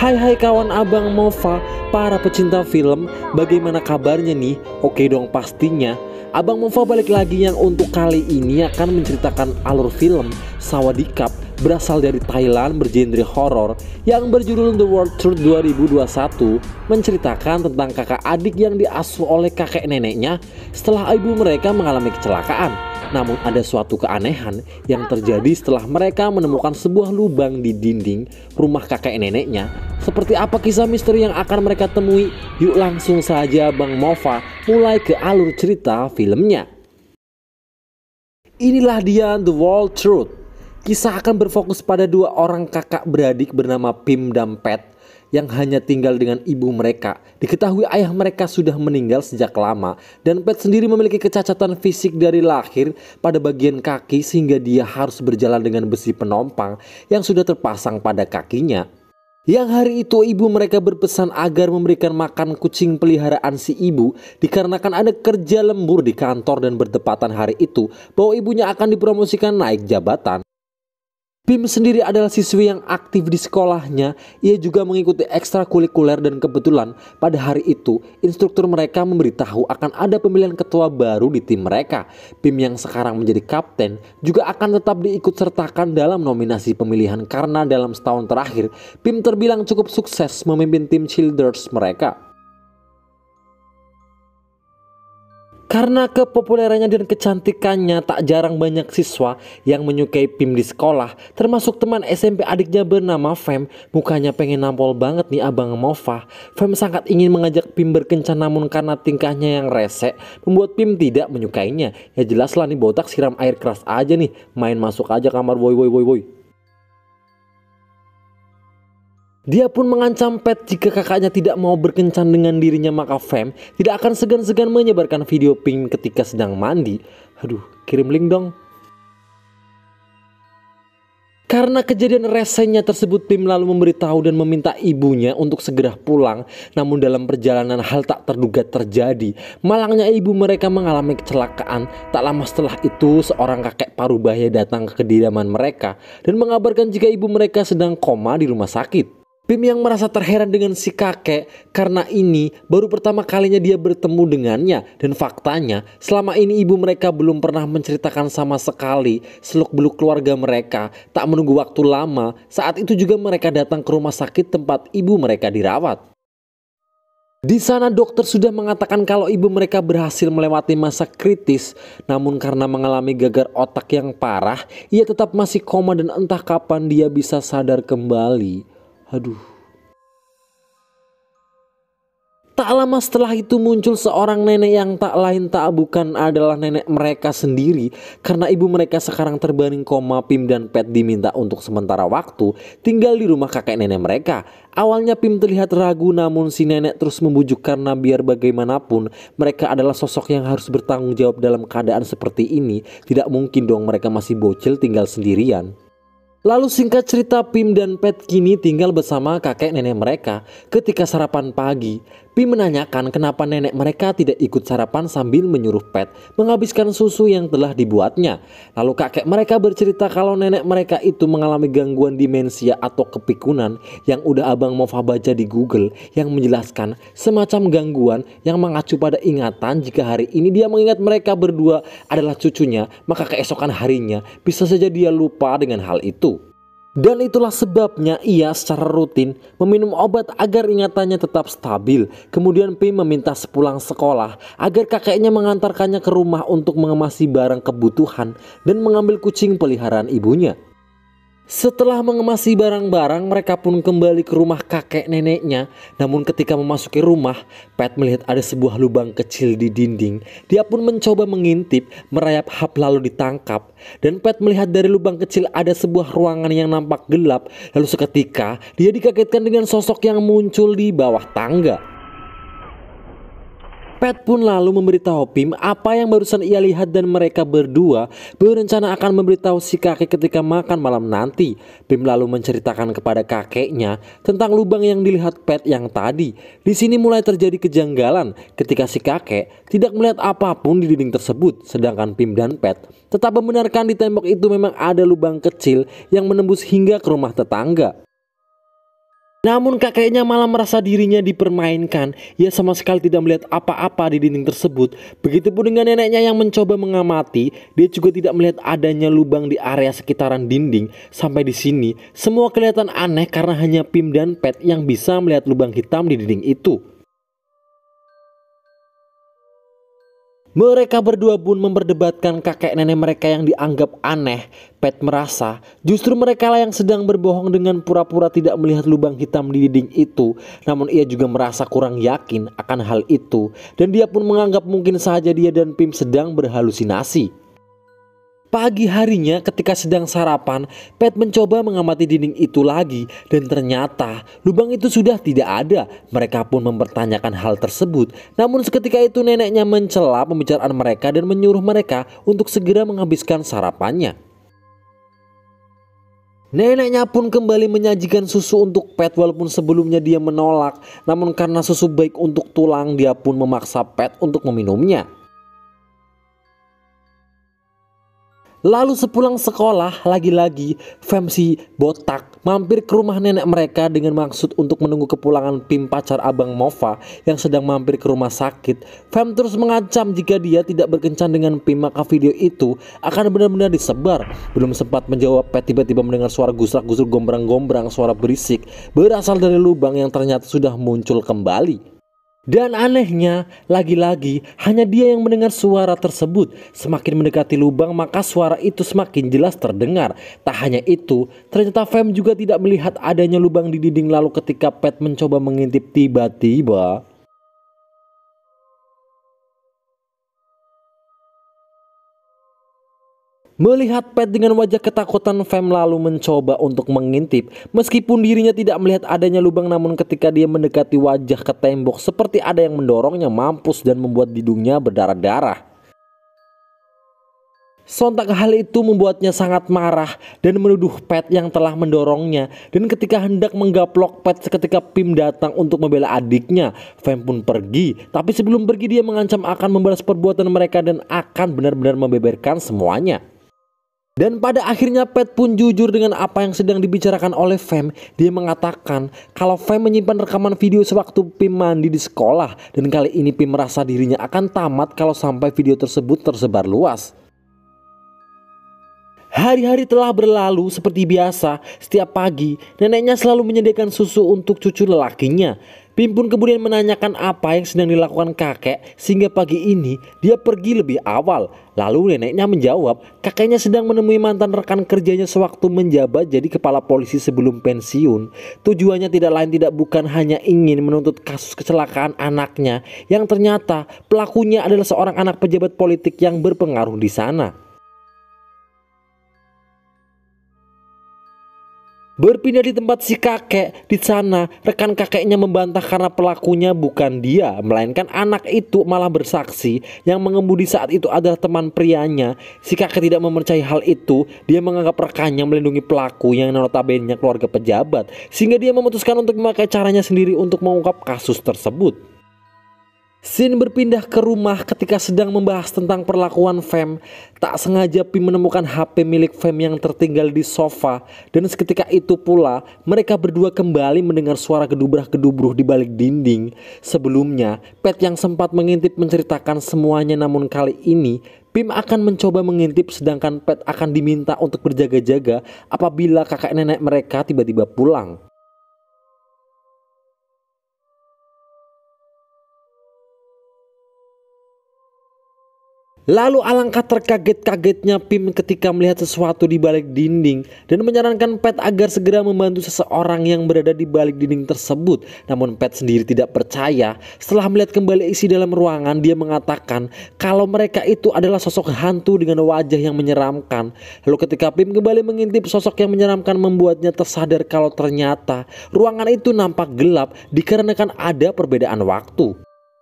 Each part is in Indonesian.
Hai hai kawan abang Mova, para pecinta film, bagaimana kabarnya nih? Oke dong pastinya Abang Mova balik lagi yang untuk kali ini akan menceritakan alur film Sawadikap berasal dari Thailand bergenre horor yang berjudul The World Tour 2021 menceritakan tentang kakak adik yang diasuh oleh kakek neneknya setelah ibu mereka mengalami kecelakaan. Namun ada suatu keanehan yang terjadi setelah mereka menemukan sebuah lubang di dinding rumah kakek neneknya. Seperti apa kisah misteri yang akan mereka temui? Yuk langsung saja Bang Mova mulai ke alur cerita filmnya. Inilah dia The Wall Truth. Kisah akan berfokus pada dua orang kakak beradik bernama Pim dan Pat yang hanya tinggal dengan ibu mereka. Diketahui ayah mereka sudah meninggal sejak lama dan Pat sendiri memiliki kecacatan fisik dari lahir pada bagian kaki sehingga dia harus berjalan dengan besi penompang yang sudah terpasang pada kakinya. Yang hari itu ibu mereka berpesan agar memberikan makan kucing peliharaan si ibu dikarenakan ada kerja lembur di kantor dan bertepatan hari itu bahwa ibunya akan dipromosikan naik jabatan. Pim sendiri adalah siswi yang aktif di sekolahnya. Ia juga mengikuti ekstrakurikuler dan kebetulan pada hari itu instruktur mereka memberitahu akan ada pemilihan ketua baru di tim mereka. Pim yang sekarang menjadi kapten juga akan tetap diikut sertakan dalam nominasi pemilihan karena dalam setahun terakhir Pim terbilang cukup sukses memimpin tim Childers mereka. Karena kepopulerannya dan kecantikannya, tak jarang banyak siswa yang menyukai Pim di sekolah, termasuk teman SMP adiknya bernama Fem. Mukanya pengen nampol banget nih abang Mova. Fem sangat ingin mengajak Pim berkencan namun karena tingkahnya yang rese membuat Pim tidak menyukainya. Ya jelaslah nih botak siram air keras aja nih, main masuk aja kamar boy boy boy boy. Dia pun mengancam Pat jika kakaknya tidak mau berkencan dengan dirinya maka Fem tidak akan segan-segan menyebarkan video Pink ketika sedang mandi. Aduh, kirim link dong. Karena kejadian resenya tersebut, Pim lalu memberitahu dan meminta ibunya untuk segera pulang. Namun dalam perjalanan hal tak terduga terjadi. Malangnya ibu mereka mengalami kecelakaan. Tak lama setelah itu, seorang kakek parubaya datang ke kediaman mereka dan mengabarkan jika ibu mereka sedang koma di rumah sakit. Bim yang merasa terheran dengan si kakek karena ini baru pertama kalinya dia bertemu dengannya dan faktanya selama ini ibu mereka belum pernah menceritakan sama sekali seluk-beluk keluarga mereka. Tak menunggu waktu lama, saat itu juga mereka datang ke rumah sakit tempat ibu mereka dirawat. Di sana dokter sudah mengatakan kalau ibu mereka berhasil melewati masa kritis, namun karena mengalami gagal otak yang parah, ia tetap masih koma dan entah kapan dia bisa sadar kembali. Aduh. Tak lama setelah itu muncul seorang nenek yang tak lain tak bukan adalah nenek mereka sendiri karena ibu mereka sekarang terbaring koma Pim dan Pet diminta untuk sementara waktu tinggal di rumah kakek nenek mereka. Awalnya Pim terlihat ragu namun si nenek terus membujuk karena biar bagaimanapun mereka adalah sosok yang harus bertanggung jawab dalam keadaan seperti ini. Tidak mungkin dong mereka masih bocil tinggal sendirian. Lalu singkat cerita Pim dan Pet kini tinggal bersama kakek nenek mereka ketika sarapan pagi. Pi menanyakan kenapa nenek mereka tidak ikut sarapan sambil menyuruh Pet menghabiskan susu yang telah dibuatnya. Lalu kakek mereka bercerita kalau nenek mereka itu mengalami gangguan demensia atau kepikunan yang udah abang Mova baca di Google yang menjelaskan semacam gangguan yang mengacu pada ingatan jika hari ini dia mengingat mereka berdua adalah cucunya maka keesokan harinya bisa saja dia lupa dengan hal itu. Dan itulah sebabnya ia secara rutin meminum obat agar ingatannya tetap stabil. Kemudian P meminta sepulang sekolah agar kakeknya mengantarkannya ke rumah untuk mengemasi barang kebutuhan dan mengambil kucing peliharaan ibunya. Setelah mengemasi barang-barang, mereka pun kembali ke rumah kakek neneknya. Namun ketika memasuki rumah, Pat melihat ada sebuah lubang kecil di dinding. Dia pun mencoba mengintip, merayap hap lalu ditangkap. Dan Pat melihat dari lubang kecil ada sebuah ruangan yang nampak gelap. Lalu seketika, dia dikagetkan dengan sosok yang muncul di bawah tangga. Pat pun lalu memberitahu Pim apa yang barusan ia lihat dan mereka berdua berencana akan memberitahu si kakek ketika makan malam nanti. Pim lalu menceritakan kepada kakeknya tentang lubang yang dilihat Pat yang tadi. Di sini mulai terjadi kejanggalan ketika si kakek tidak melihat apapun di dinding tersebut sedangkan Pim dan Pat tetap membenarkan di tembok itu memang ada lubang kecil yang menembus hingga ke rumah tetangga. Namun kakeknya malah merasa dirinya dipermainkan. Ia sama sekali tidak melihat apa-apa di dinding tersebut. Begitupun dengan neneknya yang mencoba mengamati, dia juga tidak melihat adanya lubang di area sekitaran dinding. Sampai di sini, semua kelihatan aneh karena hanya Pim dan Pet yang bisa melihat lubang hitam di dinding itu. Mereka berdua pun memperdebatkan kakek nenek mereka yang dianggap aneh. Pat merasa justru mereka lah yang sedang berbohong dengan pura-pura tidak melihat lubang hitam di dinding itu. Namun ia juga merasa kurang yakin akan hal itu dan dia pun menganggap mungkin saja dia dan Pim sedang berhalusinasi. Pagi harinya ketika sedang sarapan, Pat mencoba mengamati dinding itu lagi dan ternyata lubang itu sudah tidak ada. Mereka pun mempertanyakan hal tersebut. Namun seketika itu neneknya mencela pembicaraan mereka dan menyuruh mereka untuk segera menghabiskan sarapannya. Neneknya pun kembali menyajikan susu untuk Pat walaupun sebelumnya dia menolak. Namun karena susu baik untuk tulang dia pun memaksa Pat untuk meminumnya. Lalu sepulang sekolah, lagi-lagi Femsi botak mampir ke rumah nenek mereka dengan maksud untuk menunggu kepulangan Pim pacar abang Mova yang sedang mampir ke rumah sakit. Fem terus mengancam jika dia tidak berkencan dengan Pim maka video itu akan benar-benar disebar. Belum sempat menjawab, Pet tiba-tiba mendengar suara gusrak gusur gombrang-gombrang suara berisik berasal dari lubang yang ternyata sudah muncul kembali. Dan anehnya, lagi-lagi hanya dia yang mendengar suara tersebut. Semakin mendekati lubang, maka suara itu semakin jelas terdengar. Tak hanya itu, ternyata Fem juga tidak melihat adanya lubang di dinding lalu ketika Pat mencoba mengintip tiba-tiba. Melihat Pat dengan wajah ketakutan, Fem lalu mencoba untuk mengintip. Meskipun dirinya tidak melihat adanya lubang, namun ketika dia mendekati wajah ke tembok, seperti ada yang mendorongnya mampus dan membuat hidungnya berdarah-darah. Sontak hal itu membuatnya sangat marah dan menuduh Pat yang telah mendorongnya. Dan ketika hendak menggaplok Pat seketika Pim datang untuk membela adiknya, Fem pun pergi. Tapi sebelum pergi dia mengancam akan membalas perbuatan mereka dan akan benar-benar membeberkan semuanya. Dan pada akhirnya Pat pun jujur dengan apa yang sedang dibicarakan oleh Fem. Dia mengatakan kalau Fem menyimpan rekaman video sewaktu Pim mandi di sekolah dan kali ini Pim merasa dirinya akan tamat kalau sampai video tersebut tersebar luas. Hari-hari telah berlalu seperti biasa. Setiap pagi, neneknya selalu menyediakan susu untuk cucu lelakinya. Pim pun kemudian menanyakan apa yang sedang dilakukan kakek sehingga pagi ini dia pergi lebih awal. Lalu neneknya menjawab, kakeknya sedang menemui mantan rekan kerjanya sewaktu menjabat jadi kepala polisi sebelum pensiun. Tujuannya tidak lain tidak bukan hanya ingin menuntut kasus kecelakaan anaknya yang ternyata pelakunya adalah seorang anak pejabat politik yang berpengaruh di sana. Berpindah di tempat si kakek, di sana rekan kakeknya membantah karena pelakunya bukan dia, melainkan anak itu malah bersaksi yang mengemudi saat itu adalah teman prianya. Si kakek tidak mempercayai hal itu, dia menganggap rekannya melindungi pelaku yang notabene keluarga pejabat, sehingga dia memutuskan untuk memakai caranya sendiri untuk mengungkap kasus tersebut. Sin berpindah ke rumah ketika sedang membahas tentang perlakuan Fem. Tak sengaja Pi menemukan HP milik Fem yang tertinggal di sofa dan seketika itu pula mereka berdua kembali mendengar suara gedubrah-gedubruh di balik dinding. Sebelumnya, Pet yang sempat mengintip menceritakan semuanya namun kali ini Pim akan mencoba mengintip sedangkan Pet akan diminta untuk berjaga-jaga apabila kakak nenek mereka tiba-tiba pulang. Lalu alangkah terkaget-kagetnya Pim ketika melihat sesuatu di balik dinding dan menyarankan Pat agar segera membantu seseorang yang berada di balik dinding tersebut. Namun Pat sendiri tidak percaya. Setelah melihat kembali isi dalam ruangan, dia mengatakan kalau mereka itu adalah sosok hantu dengan wajah yang menyeramkan. Lalu ketika Pim kembali mengintip sosok yang menyeramkan membuatnya tersadar kalau ternyata ruangan itu nampak gelap dikarenakan ada perbedaan waktu.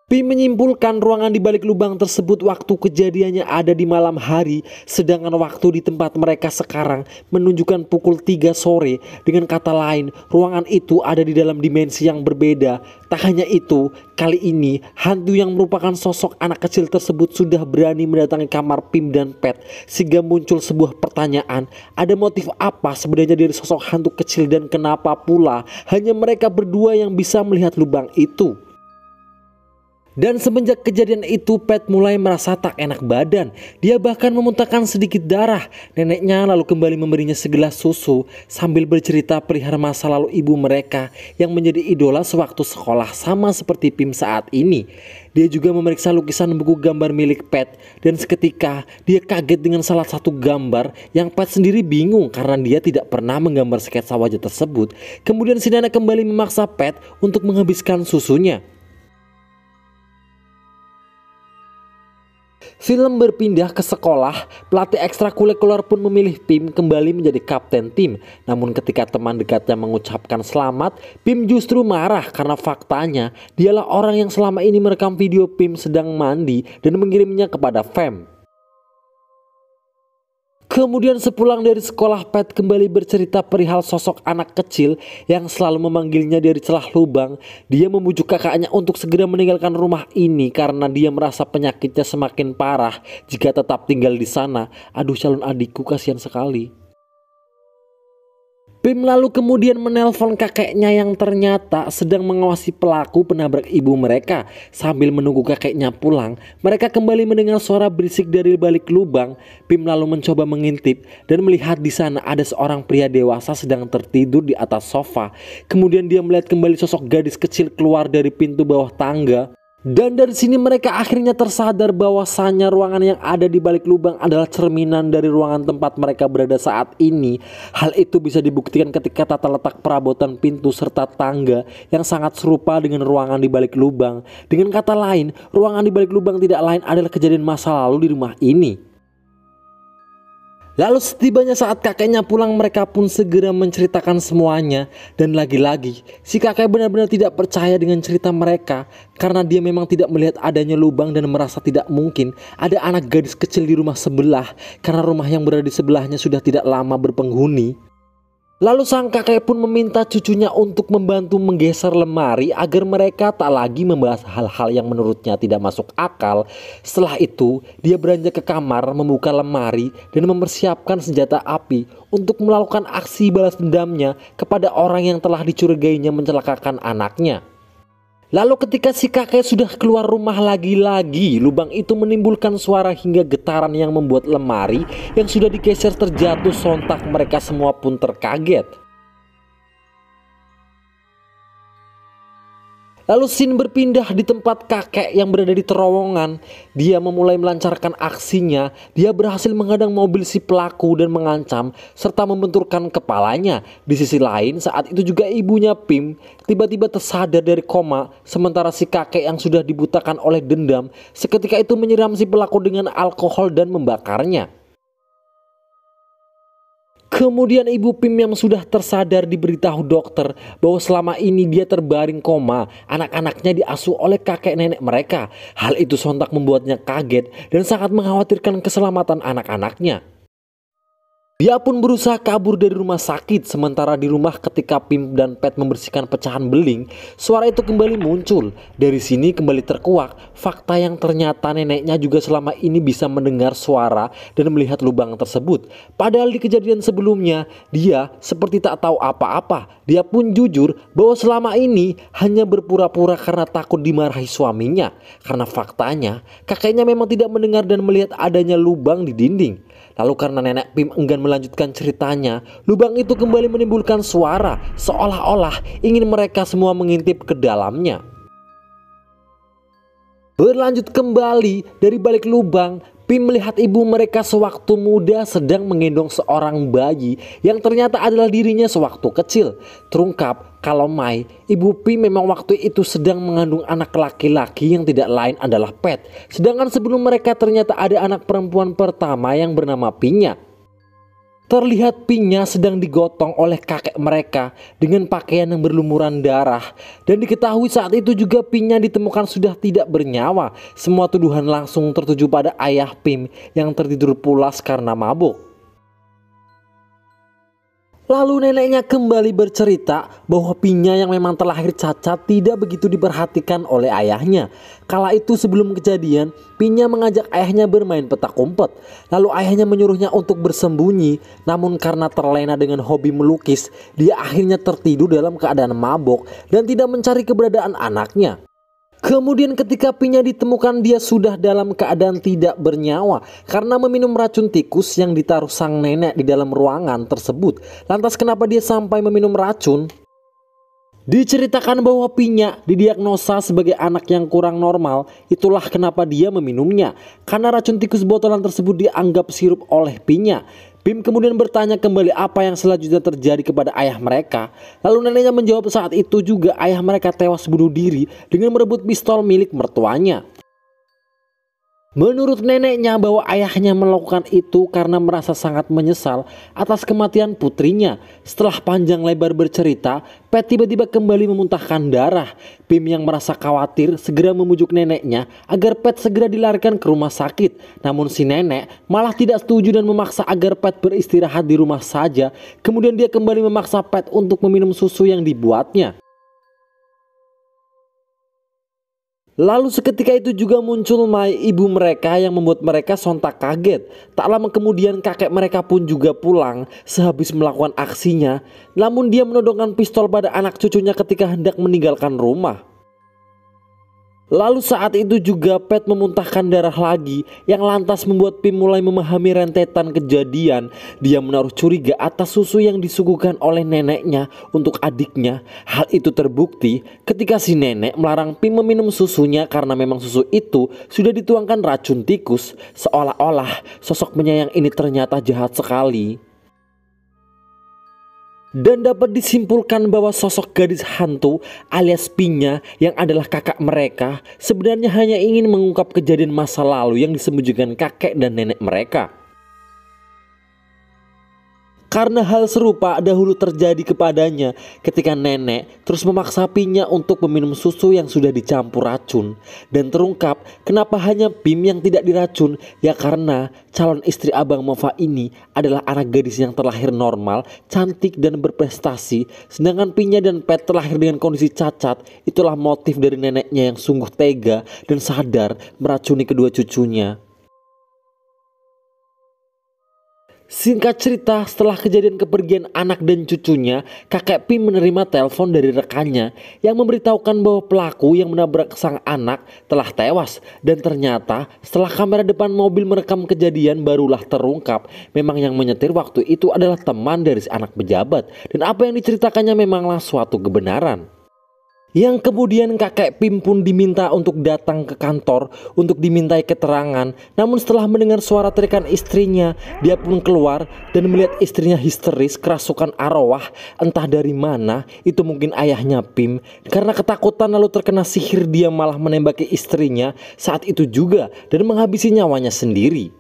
Pi menyimpulkan ruangan di balik lubang tersebut waktu kejadiannya ada di malam hari, sedangkan waktu di tempat mereka sekarang menunjukkan pukul 3 sore. Dengan kata lain, ruangan itu ada di dalam dimensi yang berbeda. Tak hanya itu, kali ini hantu yang merupakan sosok anak kecil tersebut sudah berani mendatangi kamar Pim dan Pet, sehingga muncul sebuah pertanyaan. Ada motif apa sebenarnya dari sosok hantu kecil dan kenapa pula hanya mereka berdua yang bisa melihat lubang itu? Dan semenjak kejadian itu, Pat mulai merasa tak enak badan. Dia bahkan memuntahkan sedikit darah. Neneknya lalu kembali memberinya segelas susu sambil bercerita perihal masa lalu ibu mereka yang menjadi idola sewaktu sekolah sama seperti Pim saat ini. Dia juga memeriksa lukisan buku gambar milik Pat dan seketika dia kaget dengan salah satu gambar yang Pat sendiri bingung karena dia tidak pernah menggambar sketsa wajah tersebut. Kemudian si nenek kembali memaksa Pat untuk menghabiskan susunya. Film berpindah ke sekolah, pelatih ekstrakurikuler pun memilih Pim kembali menjadi kapten tim. Namun ketika teman dekatnya mengucapkan selamat, Pim justru marah karena faktanya dialah orang yang selama ini merekam video Pim sedang mandi dan mengirimnya kepada Fem. Kemudian sepulang dari sekolah, Pat kembali bercerita perihal sosok anak kecil yang selalu memanggilnya dari celah lubang. Dia memujuk kakaknya untuk segera meninggalkan rumah ini karena dia merasa penyakitnya semakin parah jika tetap tinggal di sana. Aduh calon adikku kasihan sekali. Pim lalu kemudian menelpon kakeknya yang ternyata sedang mengawasi pelaku penabrak ibu mereka. Sambil menunggu kakeknya pulang, mereka kembali mendengar suara berisik dari balik lubang. Pim lalu mencoba mengintip dan melihat di sana ada seorang pria dewasa sedang tertidur di atas sofa. Kemudian dia melihat kembali sosok gadis kecil keluar dari pintu bawah tangga. Dan dari sini mereka akhirnya tersadar bahwasannya ruangan yang ada di balik lubang adalah cerminan dari ruangan tempat mereka berada saat ini. Hal itu bisa dibuktikan ketika tata letak perabotan pintu serta tangga yang sangat serupa dengan ruangan di balik lubang. Dengan kata lain, ruangan di balik lubang tidak lain adalah kejadian masa lalu di rumah ini. Lalu setibanya saat kakeknya pulang mereka pun segera menceritakan semuanya dan lagi-lagi si kakek benar-benar tidak percaya dengan cerita mereka karena dia memang tidak melihat adanya lubang dan merasa tidak mungkin ada anak gadis kecil di rumah sebelah karena rumah yang berada di sebelahnya sudah tidak lama berpenghuni. Lalu sang kakek pun meminta cucunya untuk membantu menggeser lemari agar mereka tak lagi membahas hal-hal yang menurutnya tidak masuk akal. Setelah itu, dia beranjak ke kamar, membuka lemari, dan mempersiapkan senjata api untuk melakukan aksi balas dendamnya kepada orang yang telah dicurigainya mencelakakan anaknya. Lalu ketika si kakek sudah keluar rumah lagi-lagi, lubang itu menimbulkan suara hingga getaran yang membuat lemari yang sudah digeser terjatuh sontak mereka semua pun terkaget. Lalu Sin berpindah di tempat kakek yang berada di terowongan. Dia memulai melancarkan aksinya. Dia berhasil menghadang mobil si pelaku dan mengancam serta membenturkan kepalanya. Di sisi lain, saat itu juga ibunya Pim tiba-tiba tersadar dari koma sementara si kakek yang sudah dibutakan oleh dendam seketika itu menyiram si pelaku dengan alkohol dan membakarnya. Kemudian ibu Pim yang sudah tersadar diberitahu dokter bahwa selama ini dia terbaring koma, anak-anaknya diasuh oleh kakek nenek mereka. Hal itu sontak membuatnya kaget dan sangat mengkhawatirkan keselamatan anak-anaknya. Dia pun berusaha kabur dari rumah sakit sementara di rumah ketika Pim dan Pet membersihkan pecahan beling, suara itu kembali muncul. Dari sini kembali terkuak fakta yang ternyata neneknya juga selama ini bisa mendengar suara dan melihat lubang tersebut. Padahal di kejadian sebelumnya dia seperti tak tahu apa-apa. Dia pun jujur bahwa selama ini hanya berpura-pura karena takut dimarahi suaminya. Karena faktanya kakeknya memang tidak mendengar dan melihat adanya lubang di dinding. Lalu karena nenek Pim enggan melanjutkan ceritanya, lubang itu kembali menimbulkan suara seolah-olah ingin mereka semua mengintip ke dalamnya. Berlanjut kembali dari balik lubang, Pim melihat ibu mereka sewaktu muda sedang menggendong seorang bayi yang ternyata adalah dirinya sewaktu kecil. Terungkap kalau Mai, ibu Pi memang waktu itu sedang mengandung anak laki-laki yang tidak lain adalah Pet. Sedangkan sebelum mereka ternyata ada anak perempuan pertama yang bernama Pinya. Terlihat Pinya sedang digotong oleh kakek mereka dengan pakaian yang berlumuran darah dan diketahui saat itu juga Pinya ditemukan sudah tidak bernyawa. Semua tuduhan langsung tertuju pada ayah Pim yang tertidur pulas karena mabuk. Lalu neneknya kembali bercerita bahwa Pinya yang memang terlahir cacat tidak begitu diperhatikan oleh ayahnya. Kala itu sebelum kejadian, Pinya mengajak ayahnya bermain petak umpet. Lalu ayahnya menyuruhnya untuk bersembunyi, namun karena terlena dengan hobi melukis, dia akhirnya tertidur dalam keadaan mabok dan tidak mencari keberadaan anaknya. Kemudian ketika pinya ditemukan dia sudah dalam keadaan tidak bernyawa karena meminum racun tikus yang ditaruh sang nenek di dalam ruangan tersebut. Lantas kenapa dia sampai meminum racun? Diceritakan bahwa Pinya didiagnosa sebagai anak yang kurang normal, itulah kenapa dia meminumnya. Karena racun tikus botolan tersebut dianggap sirup oleh Pinya. Bim kemudian bertanya kembali apa yang selanjutnya terjadi kepada ayah mereka. Lalu neneknya menjawab saat itu juga ayah mereka tewas bunuh diri dengan merebut pistol milik mertuanya. Menurut neneknya bahwa ayahnya melakukan itu karena merasa sangat menyesal atas kematian putrinya. Setelah panjang lebar bercerita, Pat tiba-tiba kembali memuntahkan darah. Pim yang merasa khawatir segera memujuk neneknya agar Pat segera dilarikan ke rumah sakit. Namun si nenek malah tidak setuju dan memaksa agar Pat beristirahat di rumah saja. Kemudian dia kembali memaksa Pat untuk meminum susu yang dibuatnya. Lalu seketika itu juga muncul Mai ibu mereka yang membuat mereka sontak kaget. Tak lama kemudian kakek mereka pun juga pulang sehabis melakukan aksinya. Namun dia menodongkan pistol pada anak cucunya ketika hendak meninggalkan rumah. Lalu saat itu juga Pat memuntahkan darah lagi yang lantas membuat Pim mulai memahami rentetan kejadian. Dia menaruh curiga atas susu yang disuguhkan oleh neneknya untuk adiknya. Hal itu terbukti ketika si nenek melarang Pim meminum susunya karena memang susu itu sudah dituangkan racun tikus. Seolah-olah sosok penyayang ini ternyata jahat sekali. Dan dapat disimpulkan bahwa sosok gadis hantu alias Pinya yang adalah kakak mereka sebenarnya hanya ingin mengungkap kejadian masa lalu yang disembunyikan kakek dan nenek mereka. Karena hal serupa dahulu terjadi kepadanya ketika nenek terus memaksa Pimnya untuk meminum susu yang sudah dicampur racun. Dan terungkap kenapa hanya Pim yang tidak diracun ya karena calon istri abang Mova ini adalah anak gadis yang terlahir normal, cantik dan berprestasi. Sedangkan Pimnya dan Pet terlahir dengan kondisi cacat itulah motif dari neneknya yang sungguh tega dan sadar meracuni kedua cucunya. Singkat cerita, setelah kejadian kepergian anak dan cucunya, kakek Pi menerima telepon dari rekannya yang memberitahukan bahwa pelaku yang menabrak sang anak telah tewas dan ternyata setelah kamera depan mobil merekam kejadian barulah terungkap memang yang menyetir waktu itu adalah teman dari anak pejabat dan apa yang diceritakannya memanglah suatu kebenaran yang kemudian kakek Pim pun diminta untuk datang ke kantor untuk dimintai keterangan. Namun setelah mendengar suara teriakan istrinya, dia pun keluar dan melihat istrinya histeris kerasukan arwah entah dari mana. Itu mungkin ayahnya Pim karena ketakutan lalu terkena sihir dia malah menembaki istrinya saat itu juga dan menghabisi nyawanya sendiri.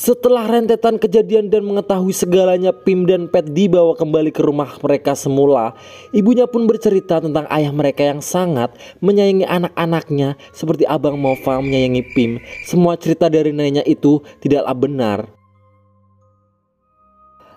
Setelah rentetan kejadian dan mengetahui segalanya, Pim dan Pat dibawa kembali ke rumah mereka semula. Ibunya pun bercerita tentang ayah mereka yang sangat menyayangi anak-anaknya seperti Abang Mova menyayangi Pim. Semua cerita dari neneknya itu tidaklah benar.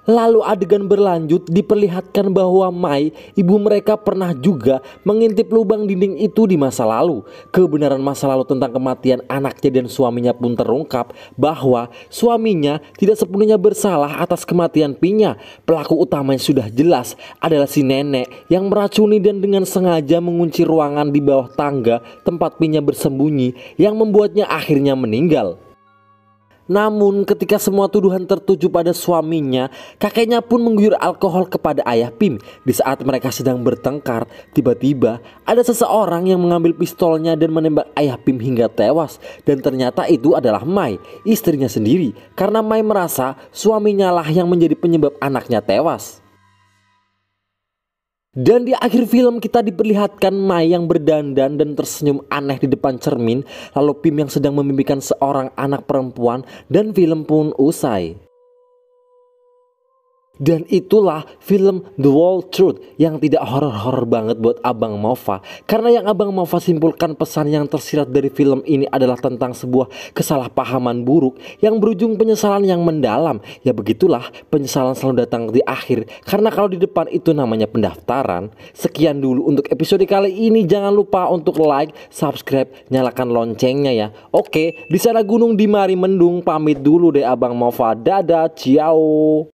Lalu adegan berlanjut diperlihatkan bahwa Mai, ibu mereka pernah juga mengintip lubang dinding itu di masa lalu. Kebenaran masa lalu tentang kematian anaknya dan suaminya pun terungkap bahwa suaminya tidak sepenuhnya bersalah atas kematian Pinya. Pelaku utama yang sudah jelas adalah si nenek yang meracuni dan dengan sengaja mengunci ruangan di bawah tangga tempat Pinya bersembunyi yang membuatnya akhirnya meninggal. Namun ketika semua tuduhan tertuju pada suaminya, kakeknya pun mengguyur alkohol kepada ayah Pim. Di saat mereka sedang bertengkar, tiba-tiba ada seseorang yang mengambil pistolnya dan menembak ayah Pim hingga tewas. Dan ternyata itu adalah Mai, istrinya sendiri. Karena Mai merasa suaminya lah yang menjadi penyebab anaknya tewas. Dan di akhir film kita diperlihatkan Mai yang berdandan dan tersenyum aneh di depan cermin Lalu Pim yang sedang memimpikan seorang anak perempuan dan film pun usai dan itulah film The Wall Truth yang tidak horor-horor banget buat Abang Mova. Karena yang Abang Mova simpulkan pesan yang tersirat dari film ini adalah tentang sebuah kesalahpahaman buruk yang berujung penyesalan yang mendalam. Ya begitulah, penyesalan selalu datang di akhir. Karena kalau di depan itu namanya pendaftaran. Sekian dulu untuk episode kali ini. Jangan lupa untuk like, subscribe, nyalakan loncengnya ya. Oke, di sana gunung di mari mendung pamit dulu deh Abang Mova. Dadah, ciao.